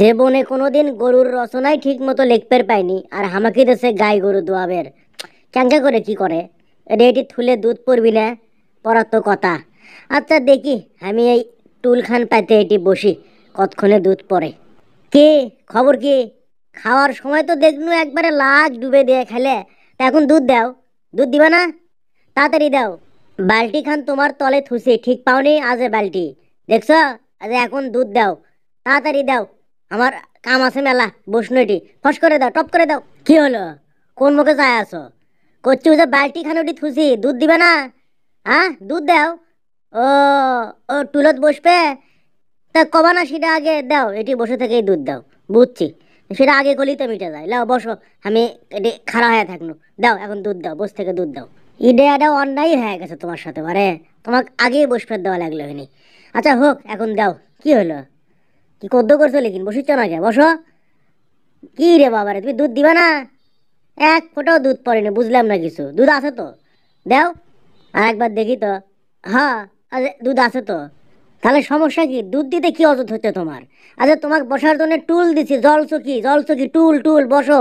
জীবনে কোনোদিন গরুর রচনায় ঠিক মতো লেখপের পাইনি আর আমাকে দেশে গাই গরু দোয়াবের ক্যাঙ্কা করে কি করে এটি থুলে দুধ পড়বি না পরাত তো কথা আচ্ছা দেখি আমি এই টুলখান পাইতে এটি বসি কতক্ষণে দুধ পরে কে খবর কি খাওয়ার সময় তো দেখনু একবারে লাগ ডুবে দিয়ে খেলে তা এখন দুধ দাও দুধ দিবা না তাড়াতাড়ি দাও বালটি খান তোমার তলে থুসি ঠিক পাওনি আজে বাল্টি দেখছ আজ এখন দুধ দাও তাড়াতাড়ি দাও আমার কাম আছে মেলা এটি ফস করে দাও টপ করে দাও কি হলো কোন মুখে চায় আছো করছি যে বাল্টি ওটি থুসি দুধ দিবে না হ্যাঁ দুধ দাও ও ও টুলত বসবে তা কবা না সেটা আগে দাও এটি বসে থেকেই দুধ দাও বুঝছি সেটা আগে গলিতে মিটে যায় লাও বসো আমি এটি খাড়া হয়ে থাকলো দাও এখন দুধ দাও বস থেকে দুধ দাও ইডেয়াটা অন্যায় হয়ে গেছে তোমার সাথে মানে তোমাকে আগেই বসফের দেওয়া লাগলো হয়নি আচ্ছা হোক এখন দাও কি হলো তুই কদ্দ করছো বসি বসিচ্ছ না কে বসো কি রে বাবা রে তুমি দুধ দিবা না এক ফোটাও দুধ পড়েনি বুঝলাম না কিছু দুধ আছে তো দেও আর একবার দেখি তো হ্যাঁ আরে দুধ আছে তো তাহলে সমস্যা কি দুধ দিতে কি অযথ হচ্ছে তোমার আচ্ছা তোমাকে বসার জন্য টুল দিছি জল চকি জল চকি টুল টুল বসো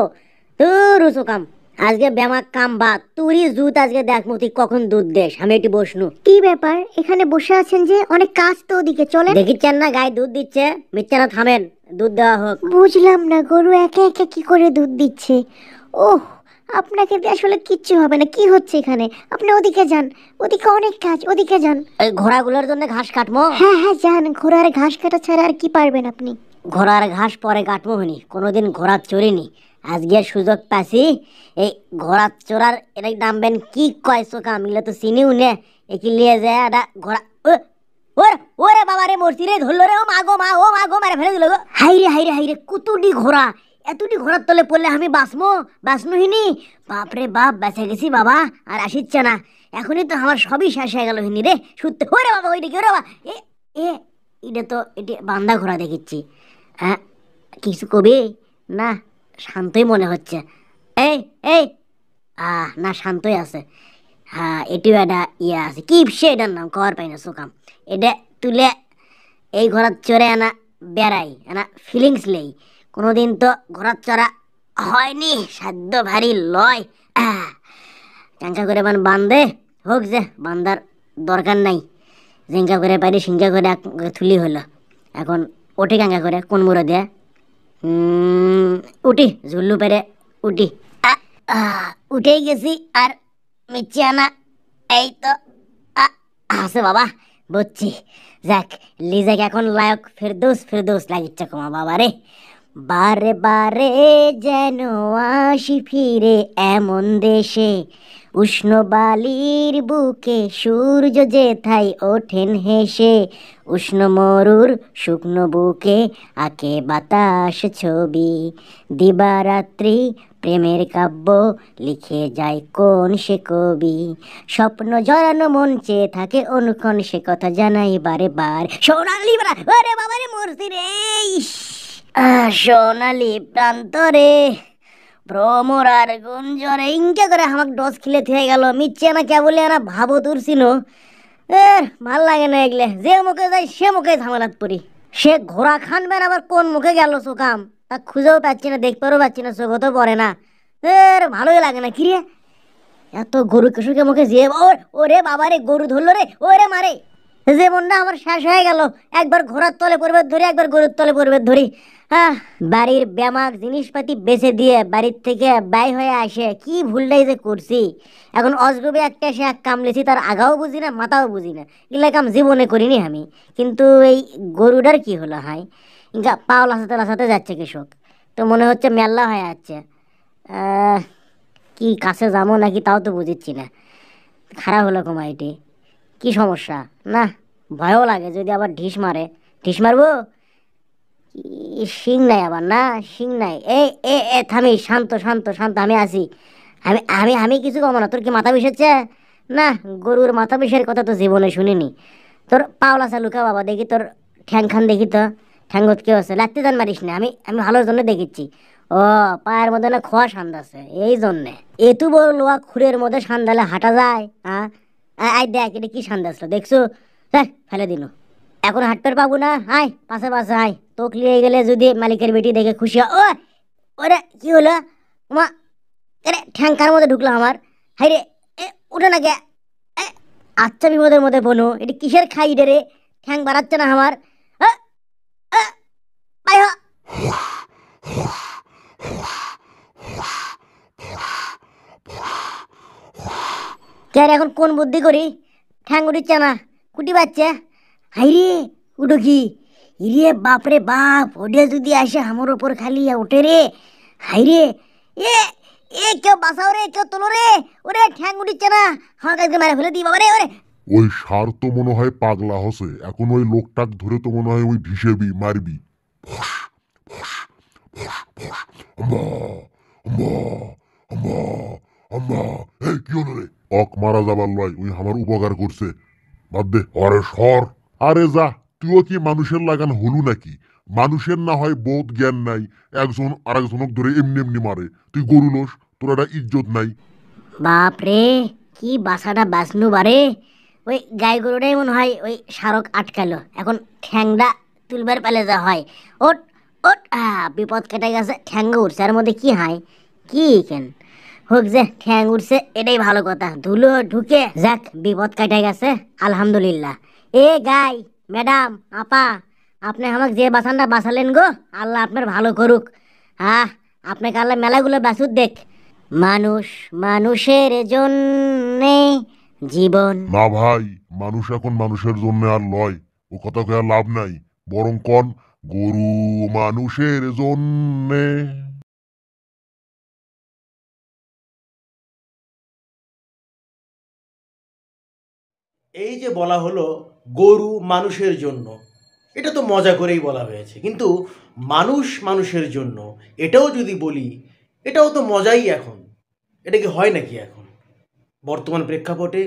তোর কাম আজকে ব্যামাক কাম বা তুরি জুত আজকে দেখ মতি কখন দুধ দেস আমি একটু বসনু কি ব্যাপার এখানে বসে আছেন যে অনেক কাজ তো ওদিকে চলে দেখিচ্ছেন না গায়ে দুধ দিচ্ছে মিথ্যা না থামেন দুধ দেওয়া হোক বুঝলাম না গরু একে একে কি করে দুধ দিচ্ছে ও আপনাকে আসলে কিচ্ছু হবে না কি হচ্ছে এখানে আপনি ওদিকে যান ওদিকে অনেক কাজ ওদিকে যান ওই ঘোড়াগুলোর জন্য ঘাস কাটমো হ্যাঁ হ্যাঁ যান ঘোড়ার ঘাস কাটা ছাড়া আর কি পারবেন আপনি ঘোড়ার ঘাস পরে কাটমো হনি কোনোদিন ঘোড়া চড়িনি আজকে সুযোগ পাছি এই ঘোড়া চোরার এটা নামবেন কি কয় চোখা মিলে তো চিনিও নে একি লিয়ে যায় এটা ঘোড়া ওরে ওরে বাবা রে মূর্তি রে ধরলো রে ও মাগো মা ও মাগো মারে ফেলে দিল গো হাইরে হাইরে হাইরে কতটি ঘোড়া এতটি ঘোড়ার তলে পড়লে আমি বাঁচবো বাঁচনুহিনি বাপরে বাপ বেঁচে গেছি বাবা আর আসিচ্ছে না এখনই তো আমার সবই শেষ হয়ে গেল হিনি রে সত্যি ওরে বাবা ওইটা কি ওরে বাবা এ এ এটা তো এটি বান্দা ঘোড়া দেখিচ্ছি হ্যাঁ কিছু কবি না শান্তই মনে হচ্ছে এই এই আহ না শান্তই আছে হ্যাঁ এটিও এটা ইয়ে আছে কি সে এটার নাম কর পাই না সুকাম এটা তুলে এই ঘোড়ার চড়ে আনা বেড়াই আনা ফিলিংস নেই কোনোদিন তো ঘোড়ার চড়া হয়নি সাধ্য ভারী লয় চাঙ্কা করে মান বান্ধে হোক যে বান্ধার দরকার নাই জিঙ্কা করে পারি সিঙ্কা করে থুলি হলো এখন ওঠে কাঙ্কা করে কোন মুড়ো দেয় উঠি ঝুল্লু পেরে উঠি উঠেই গেছি আর মিচি আনা এই তো আছে বাবা বুঝছি যাক লিজাক এখন লায়ক ফেরদৌস ফেরদৌস লাগিচ্ছে কমা বাবা রে বারে বারে যেন আসি ফিরে এমন দেশে উষ্ণ বালির বুকে সূর্য যেথায় ওঠেন হেসে উষ্ণ মরুর শুকনো বুকে আঁকে বাতাস ছবি দিবারাত্রি প্রেমের কাব্য লিখে যায় কোন সে কবি স্বপ্ন জড়ানো মন চেয়ে থাকে অনুক্ষণ সে কথা জানাই বারে বার সোনালি বাবা রে মরছি রে সোনালি রে ভ্রমর আর গুঞ্জর ইঙ্কে করে আমাক ডস খিলে থিয়ে গেল মিচ্ছে না কে বলে না ভাবো তুরছিল এর ভাল লাগে না এগলে যে মুখে যাই সে মুখে ঝামেলাত পড়ি সে ঘোড়া খানবেন আবার কোন মুখে গেল সোকাম তা খুঁজেও পাচ্ছি না দেখতেও পাচ্ছি না চোখও তো পড়ে না এর ভালোই লাগে না কিরে এত গরু কেশুকে মুখে যে যেয়ে ওরে বাবা রে গরু ধরলো রে ওরে মারে জীবনটা আমার শেষ হয়ে গেল একবার ঘোড়ার তলে পড়বে ধরি একবার গরুর তলে পড়বে ধরি বাড়ির ব্যামাক জিনিসপাতি বেছে দিয়ে বাড়ির থেকে বাই হয়ে আসে কি ভুলটাই যে করছি এখন অজগবে একটা সে এক কামলেছি তার আগাও বুঝি না মাথাও বুঝি না এগুলো কাম জীবনে করিনি আমি কিন্তু এই গরুটার কি হলো হাই যা পাও লাসাতে লাসাতে যাচ্ছে কৃষক তো মনে হচ্ছে মেল্লা হয়ে যাচ্ছে কি কাছে যাবো নাকি তাও তো বুঝিচ্ছি না খারাপ হলো কমাইটি কি সমস্যা না ভয়ও লাগে যদি আবার ঢিস মারে ঢিস মারবো শিং নাই আবার না শিং নাই এ এ এ থামি শান্ত শান্ত শান্ত আমি আসি আমি আমি আমি কিছু কমো না তোর কি মাথা বিষাচ্ছে না গরুর মাথা বিষের কথা তো জীবনে শুনিনি তোর পাওলা চালুকা বাবা দেখি তোর ঠ্যাং খান দেখি তো ঠ্যাঙ্গত কেউ আছে লাগতে জান মারিস না আমি আমি ভালোর জন্য দেখেছি ও পায়ের মধ্যে না খোয়া সান্দ আছে এই জন্যে এতু বড় লোয়া খুঁড়ের মধ্যে সান্দালে হাঁটা যায় হ্যাঁ আই দেখ এটা কি সান্দ আসলো দেখছো ফেলে দিল এখন হাটপের পাবো না আয় পাশে পাশে আয় তোক নিয়ে গেলে যদি মালিকের বেটি দেখে খুশি হয় ও ওরে কি হলো মা আরে ঠ্যাংকার মধ্যে ঢুকলো আমার হাই রে এ ওটা না গে আচ্ছা বিপদের মধ্যে বলো এটি কিসের খাই রে রে ঠ্যাং বাড়াচ্ছে না আমার এখন কোন বুদ্ধি করি ঠ্যাং উঠিচ্ছে না কুটি বাচ্চা হাইরে উঠো কি ইরে বাপরে বাপ ওটা যদি আসে আমার ওপর খালি ওঠে রে হাইরে এ এ কেউ বাঁচাও রে কেউ তোলো রে ওরে ঠ্যাং উঠিচ্ছে না ফেলে দিই বাবা রে ওরে ওই সার তো মনে হয় পাগলা হসে এখন ওই লোকটাক ধরে তো মনে হয় ওই ভিসেবি মারবি অক মারা যাবার লয় ওই আমার উপকার করছে বাদ দে অরে সর আরে যা তুইও কি মানুষের লাগান হলু নাকি মানুষের না হয় বোধ জ্ঞান নাই একজন আরেকজনক ধরে এমনি এমনি মারে তুই গরু নোস তোর একটা ইজ্জত নাই বাপরে কি বাসাটা বাসনু বারে ওই গাই গরুটাই মনে হয় ওই শারক আটকালো এখন ঠ্যাংটা তুলবার পালে যা হয় ওট ওট বিপদ কেটে গেছে ঠ্যাঙ্গ উঠছে আর মধ্যে কি হয় কি কেন হোক যে ঠ্যাং উঠছে এটাই ভালো কথা ধুলো ঢুকে যাক বিপদ কাটে গেছে আলহামদুলিল্লাহ এ গাই ম্যাডাম আপা আপনি আমাকে যে বাসানটা বাঁচালেন গো আল্লাহ আপনার ভালো করুক আহ আপনাকে আল্লাহ মেলাগুলো বাসুর দেখ মানুষ মানুষের জন্যে জীবন না ভাই মানুষ এখন মানুষের জন্য আর লয় ও কথা কয়ে লাভ নাই বরং কন গরু মানুষের জন্যে এই যে বলা হলো গরু মানুষের জন্য এটা তো মজা করেই বলা হয়েছে কিন্তু মানুষ মানুষের জন্য এটাও যদি বলি এটাও তো মজাই এখন এটা কি হয় নাকি এখন বর্তমান প্রেক্ষাপটে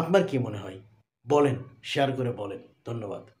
আপনার কি মনে হয় বলেন শেয়ার করে বলেন ধন্যবাদ